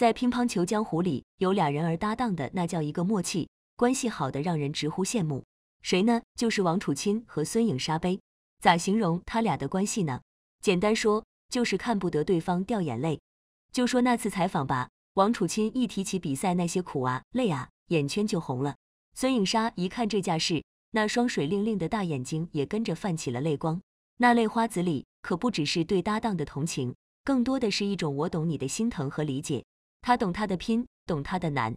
在乒乓球江湖里，有俩人儿搭档的那叫一个默契，关系好的让人直呼羡慕。谁呢？就是王楚钦和孙颖莎呗。咋形容他俩的关系呢？简单说，就是看不得对方掉眼泪。就说那次采访吧，王楚钦一提起比赛那些苦啊、累啊，眼圈就红了。孙颖莎一看这架势，那双水灵灵的大眼睛也跟着泛起了泪光。那泪花子里可不只是对搭档的同情，更多的是一种我懂你的心疼和理解。他懂他的拼，懂他的难。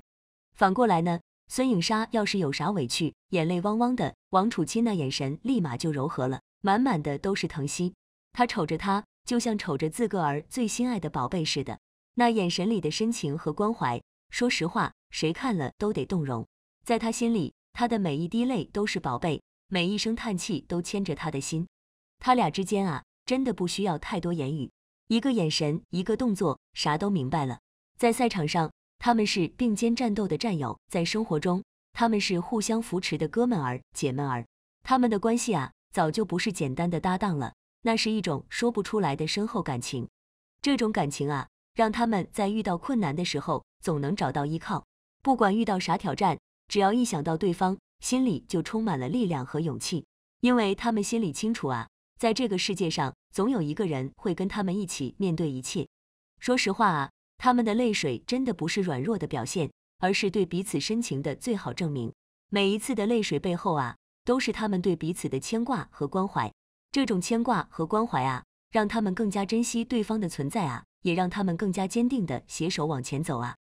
反过来呢，孙颖莎要是有啥委屈，眼泪汪汪的，王楚钦那眼神立马就柔和了，满满的都是疼惜。他瞅着她，就像瞅着自个儿最心爱的宝贝似的，那眼神里的深情和关怀，说实话，谁看了都得动容。在他心里，他的每一滴泪都是宝贝，每一声叹气都牵着他的心。他俩之间啊，真的不需要太多言语，一个眼神，一个动作，啥都明白了。在赛场上，他们是并肩战斗的战友；在生活中，他们是互相扶持的哥们儿、姐们儿。他们的关系啊，早就不是简单的搭档了，那是一种说不出来的深厚感情。这种感情啊，让他们在遇到困难的时候，总能找到依靠。不管遇到啥挑战，只要一想到对方，心里就充满了力量和勇气。因为他们心里清楚啊，在这个世界上，总有一个人会跟他们一起面对一切。说实话啊。他们的泪水真的不是软弱的表现，而是对彼此深情的最好证明。每一次的泪水背后啊，都是他们对彼此的牵挂和关怀。这种牵挂和关怀啊，让他们更加珍惜对方的存在啊，也让他们更加坚定地携手往前走啊。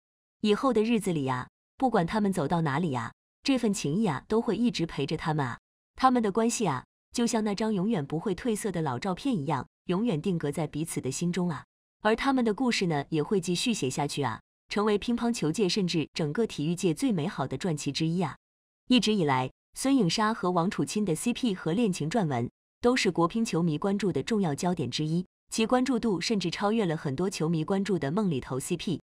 以后的日子里啊，不管他们走到哪里啊，这份情谊啊，都会一直陪着他们啊。他们的关系啊，就像那张永远不会褪色的老照片一样，永远定格在彼此的心中啊。而他们的故事呢，也会继续写下去啊，成为乒乓球界甚至整个体育界最美好的传奇之一啊！一直以来，孙颖莎和王楚钦的 CP 和恋情传文，都是国乒球迷关注的重要焦点之一，其关注度甚至超越了很多球迷关注的梦里头 CP。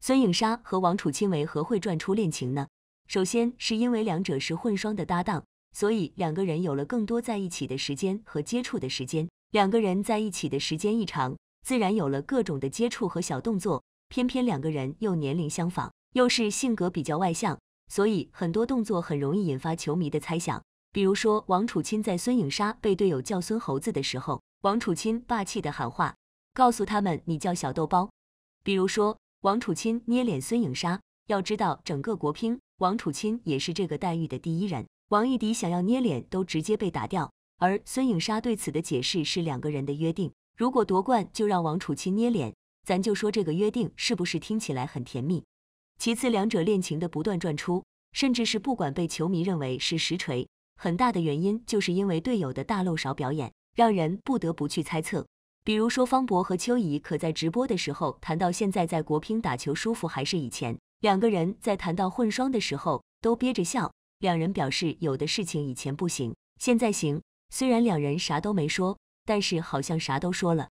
孙颖莎和王楚钦为何会传出恋情呢？首先是因为两者是混双的搭档，所以两个人有了更多在一起的时间和接触的时间。两个人在一起的时间一长，自然有了各种的接触和小动作，偏偏两个人又年龄相仿，又是性格比较外向，所以很多动作很容易引发球迷的猜想。比如说王楚钦在孙颖莎被队友叫孙猴子的时候，王楚钦霸气的喊话，告诉他们你叫小豆包。比如说王楚钦捏脸孙颖莎，要知道整个国乒王楚钦也是这个待遇的第一人，王艺迪想要捏脸都直接被打掉，而孙颖莎对此的解释是两个人的约定。如果夺冠就让王楚钦捏脸，咱就说这个约定是不是听起来很甜蜜？其次，两者恋情的不断传出，甚至是不管被球迷认为是实锤，很大的原因就是因为队友的大漏勺表演，让人不得不去猜测。比如说方博和邱怡可在直播的时候谈到现在在国乒打球舒服还是以前，两个人在谈到混双的时候都憋着笑，两人表示有的事情以前不行，现在行。虽然两人啥都没说。但是好像啥都说了。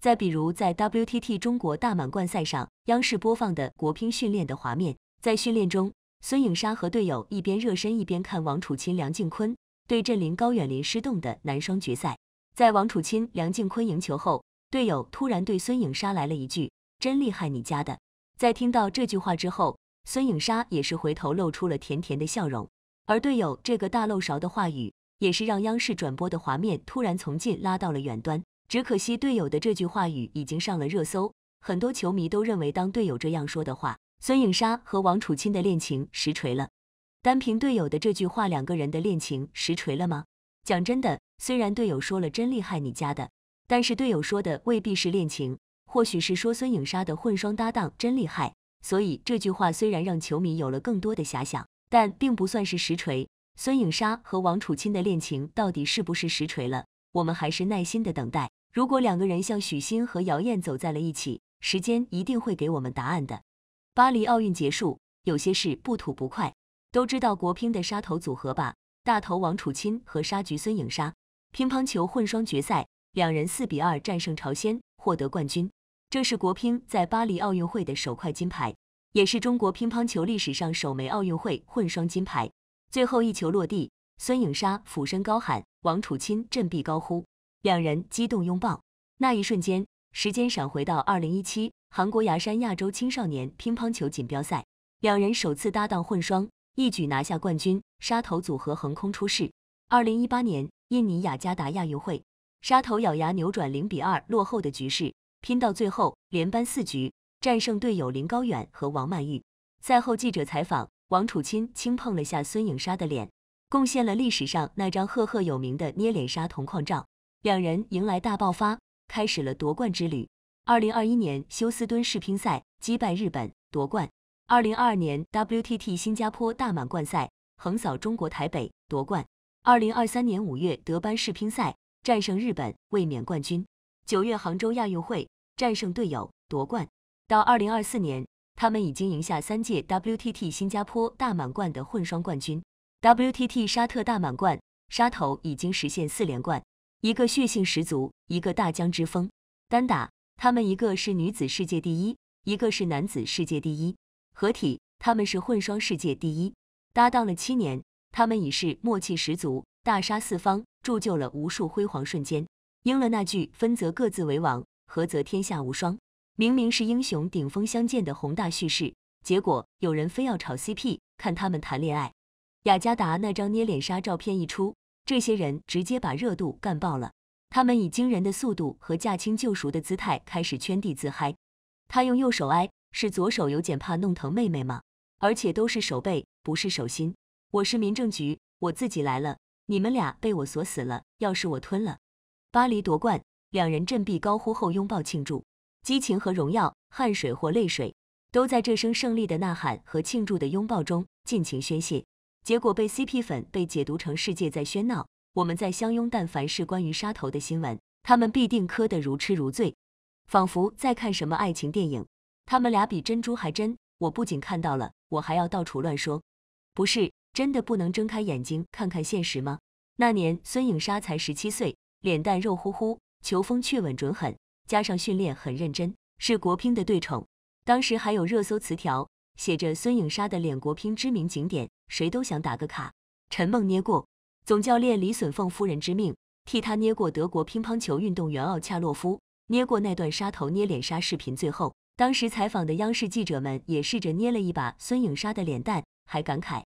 再比如，在 WTT 中国大满贯赛上，央视播放的国乒训练的画面，在训练中，孙颖莎和队友一边热身一边看王楚钦、梁靖昆对阵林高远、林诗栋的男双决赛。在王楚钦、梁靖昆赢球后，队友突然对孙颖莎来了一句：“真厉害，你家的。”在听到这句话之后，孙颖莎也是回头露出了甜甜的笑容。而队友这个大漏勺的话语。也是让央视转播的画面突然从近拉到了远端，只可惜队友的这句话语已经上了热搜，很多球迷都认为当队友这样说的话，孙颖莎和王楚钦的恋情实锤了。单凭队友的这句话，两个人的恋情实锤了吗？讲真的，虽然队友说了真厉害你家的，但是队友说的未必是恋情，或许是说孙颖莎的混双搭档真厉害。所以这句话虽然让球迷有了更多的遐想，但并不算是实锤。孙颖莎和王楚钦的恋情到底是不是实锤了？我们还是耐心的等待。如果两个人像许昕和姚燕走在了一起，时间一定会给我们答案的。巴黎奥运结束，有些事不吐不快。都知道国乒的杀头组合吧？大头王楚钦和杀局孙颖莎，乒乓球混双决赛，两人四比二战胜朝鲜，获得冠军。这是国乒在巴黎奥运会的首块金牌，也是中国乒乓球历史上首枚奥运会混双金牌。最后一球落地，孙颖莎俯身高喊，王楚钦振臂高呼，两人激动拥抱。那一瞬间，时间闪回到2017韩国牙山亚洲青少年乒乓球锦标赛，两人首次搭档混双，一举拿下冠军，沙头组合横空出世。2018年印尼雅加达亚运会，沙头咬牙扭转0比2落后的局势，拼到最后连扳四局，战胜队友林高远和王曼玉。赛后记者采访。王楚钦轻碰了下孙颖莎的脸，贡献了历史上那张赫赫有名的捏脸杀同框照。两人迎来大爆发，开始了夺冠之旅。二零二一年休斯敦世乒赛击败日本夺冠。二零二二年 WTT 新加坡大满贯赛横扫中国台北夺冠。二零二三年五月德班世乒赛战胜日本卫冕冠军。九月杭州亚运会战胜队友夺冠。到二零二四年。他们已经赢下三届 WTT 新加坡大满贯的混双冠军，WTT 沙特大满贯，沙头已经实现四连冠。一个血性十足，一个大将之风。单打，他们一个是女子世界第一，一个是男子世界第一。合体，他们是混双世界第一。搭档了七年，他们已是默契十足，大杀四方，铸就了无数辉煌瞬间。应了那句“分则各自为王，合则天下无双”。明明是英雄顶峰相见的宏大叙事，结果有人非要炒 CP，看他们谈恋爱。雅加达那张捏脸杀照片一出，这些人直接把热度干爆了。他们以惊人的速度和驾轻就熟的姿态开始圈地自嗨。他用右手挨，是左手有剪怕弄疼妹妹吗？而且都是手背，不是手心。我是民政局，我自己来了，你们俩被我锁死了。要是我吞了，巴黎夺冠，两人振臂高呼后拥抱庆祝。激情和荣耀，汗水或泪水，都在这声胜利的呐喊和庆祝的拥抱中尽情宣泄。结果被 CP 粉被解读成世界在喧闹，我们在相拥。但凡是关于杀头的新闻，他们必定磕得如痴如醉，仿佛在看什么爱情电影。他们俩比珍珠还真。我不仅看到了，我还要到处乱说。不是真的不能睁开眼睛看看现实吗？那年孙颖莎才十七岁，脸蛋肉乎乎，球风却稳准狠。加上训练很认真，是国乒的对宠。当时还有热搜词条写着“孙颖莎的脸”，国乒知名景点，谁都想打个卡。陈梦捏过，总教练李隼凤夫人之命替他捏过。德国乒乓球运动员奥恰洛夫捏过那段“杀头捏脸杀”视频。最后，当时采访的央视记者们也试着捏了一把孙颖莎的脸蛋，还感慨：“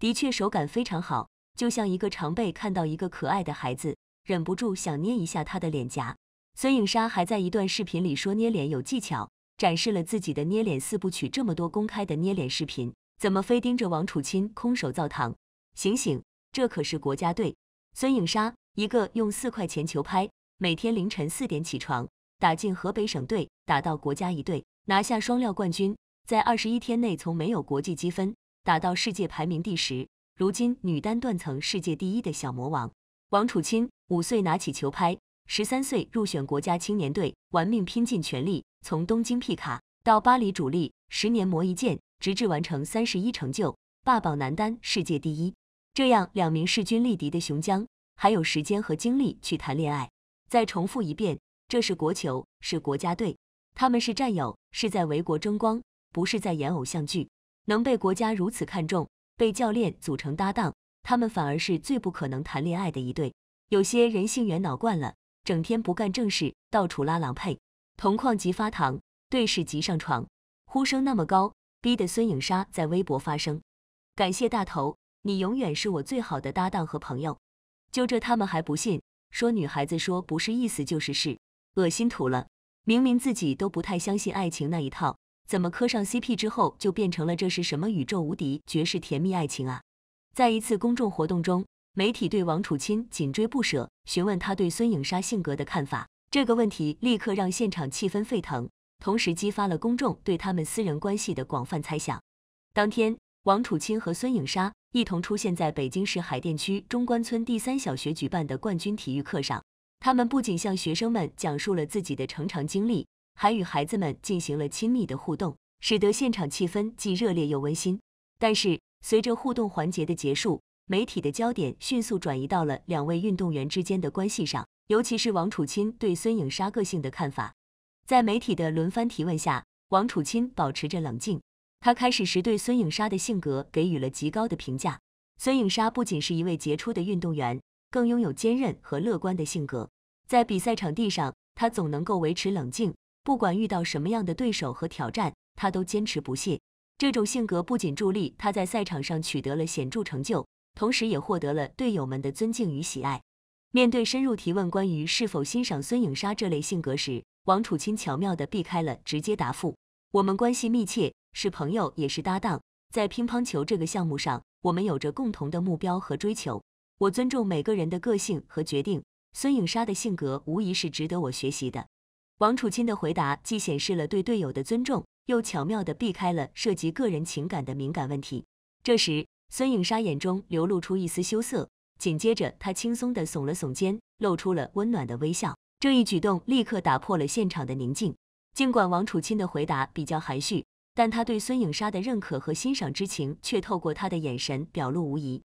的确手感非常好，就像一个常被看到一个可爱的孩子，忍不住想捏一下他的脸颊。”孙颖莎还在一段视频里说捏脸有技巧，展示了自己的捏脸四部曲。这么多公开的捏脸视频，怎么非盯着王楚钦空手造堂？醒醒，这可是国家队！孙颖莎一个用四块钱球拍，每天凌晨四点起床，打进河北省队，打到国家一队，拿下双料冠军，在二十一天内从没有国际积分打到世界排名第十，如今女单断层世界第一的小魔王。王楚钦五岁拿起球拍。十三岁入选国家青年队，玩命拼尽全力，从东京皮卡到巴黎主力，十年磨一剑，直至完成三十一成就，霸榜男单世界第一。这样两名势均力敌的雄将，还有时间和精力去谈恋爱？再重复一遍，这是国球，是国家队，他们是战友，是在为国争光，不是在演偶像剧。能被国家如此看重，被教练组成搭档，他们反而是最不可能谈恋爱的一对。有些人性缘脑惯了。整天不干正事，到处拉郎配，同框即发糖，对视即上床，呼声那么高，逼得孙颖莎在微博发声，感谢大头，你永远是我最好的搭档和朋友。就这他们还不信，说女孩子说不是意思就是事，恶心吐了。明明自己都不太相信爱情那一套，怎么磕上 CP 之后就变成了这是什么宇宙无敌绝世甜蜜爱情啊？在一次公众活动中。媒体对王楚钦紧追不舍，询问他对孙颖莎性格的看法。这个问题立刻让现场气氛沸腾，同时激发了公众对他们私人关系的广泛猜想。当天，王楚钦和孙颖莎一同出现在北京市海淀区中关村第三小学举办的冠军体育课上。他们不仅向学生们讲述了自己的成长经历，还与孩子们进行了亲密的互动，使得现场气氛既热烈又温馨。但是，随着互动环节的结束，媒体的焦点迅速转移到了两位运动员之间的关系上，尤其是王楚钦对孙颖莎个性的看法。在媒体的轮番提问下，王楚钦保持着冷静。他开始时对孙颖莎的性格给予了极高的评价。孙颖莎不仅是一位杰出的运动员，更拥有坚韧和乐观的性格。在比赛场地上，她总能够维持冷静，不管遇到什么样的对手和挑战，她都坚持不懈。这种性格不仅助力她在赛场上取得了显著成就。同时也获得了队友们的尊敬与喜爱。面对深入提问关于是否欣赏孙颖莎这类性格时，王楚钦巧妙的避开了直接答复。我们关系密切，是朋友也是搭档，在乒乓球这个项目上，我们有着共同的目标和追求。我尊重每个人的个性和决定，孙颖莎的性格无疑是值得我学习的。王楚钦的回答既显示了对队友的尊重，又巧妙的避开了涉及个人情感的敏感问题。这时。孙颖莎眼中流露出一丝羞涩，紧接着她轻松地耸了耸肩，露出了温暖的微笑。这一举动立刻打破了现场的宁静。尽管王楚钦的回答比较含蓄，但他对孙颖莎的认可和欣赏之情却透过他的眼神表露无遗。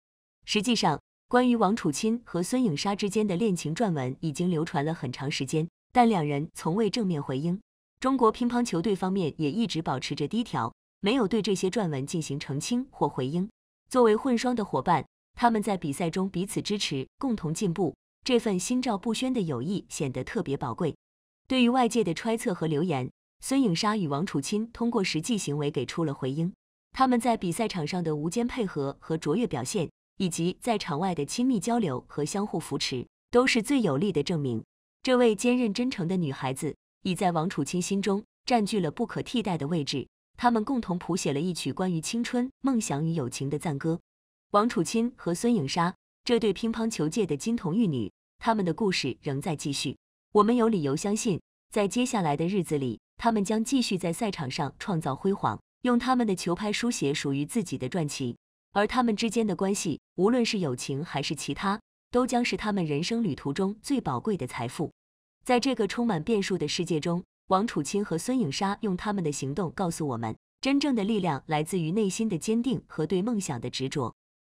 实际上，关于王楚钦和孙颖莎之间的恋情，传文已经流传了很长时间，但两人从未正面回应。中国乒乓球队方面也一直保持着低调，没有对这些传文进行澄清或回应。作为混双的伙伴，他们在比赛中彼此支持，共同进步，这份心照不宣的友谊显得特别宝贵。对于外界的揣测和留言，孙颖莎与王楚钦通过实际行为给出了回应。他们在比赛场上的无间配合和卓越表现，以及在场外的亲密交流和相互扶持，都是最有力的证明。这位坚韧真诚的女孩子，已在王楚钦心中占据了不可替代的位置。他们共同谱写了一曲关于青春、梦想与友情的赞歌。王楚钦和孙颖莎这对乒乓球界的金童玉女，他们的故事仍在继续。我们有理由相信，在接下来的日子里，他们将继续在赛场上创造辉煌，用他们的球拍书写属于自己的传奇。而他们之间的关系，无论是友情还是其他，都将是他们人生旅途中最宝贵的财富。在这个充满变数的世界中，王楚钦和孙颖莎用他们的行动告诉我们，真正的力量来自于内心的坚定和对梦想的执着。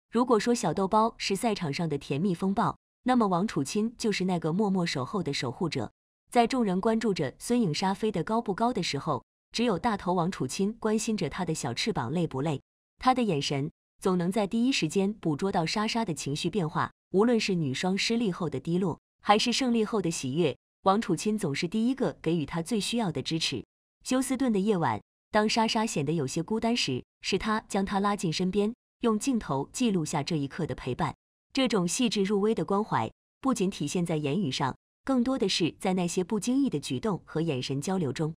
如果说小豆包是赛场上的甜蜜风暴，那么王楚钦就是那个默默守候的守护者。在众人关注着孙颖莎飞得高不高的时候，只有大头王楚钦关心着他的小翅膀累不累。他的眼神总能在第一时间捕捉到莎莎的情绪变化，无论是女双失利后的低落，还是胜利后的喜悦。王楚钦总是第一个给予他最需要的支持。休斯顿的夜晚，当莎莎显得有些孤单时，是他将她拉进身边，用镜头记录下这一刻的陪伴。这种细致入微的关怀，不仅体现在言语上，更多的是在那些不经意的举动和眼神交流中。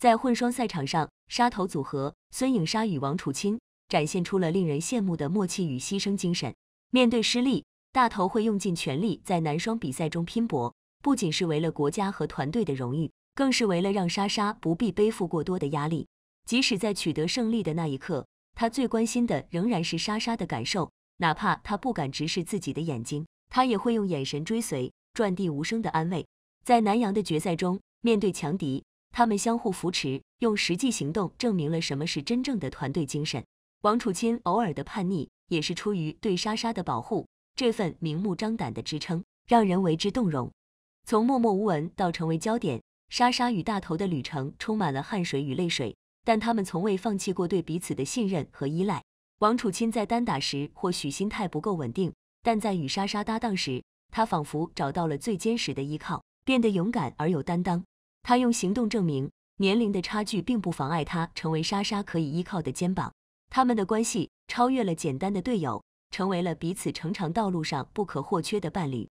在混双赛场上，沙头组合孙颖莎与王楚钦展现出了令人羡慕的默契与牺牲精神。面对失利，大头会用尽全力在男双比赛中拼搏。不仅是为了国家和团队的荣誉，更是为了让莎莎不必背负过多的压力。即使在取得胜利的那一刻，他最关心的仍然是莎莎的感受，哪怕他不敢直视自己的眼睛，他也会用眼神追随，转地无声的安慰。在南阳的决赛中，面对强敌，他们相互扶持，用实际行动证明了什么是真正的团队精神。王楚钦偶尔的叛逆，也是出于对莎莎的保护，这份明目张胆的支撑，让人为之动容。从默默无闻到成为焦点，莎莎与大头的旅程充满了汗水与泪水，但他们从未放弃过对彼此的信任和依赖。王楚钦在单打时或许心态不够稳定，但在与莎莎搭档时，他仿佛找到了最坚实的依靠，变得勇敢而有担当。他用行动证明，年龄的差距并不妨碍他成为莎莎可以依靠的肩膀。他们的关系超越了简单的队友，成为了彼此成长道路上不可或缺的伴侣。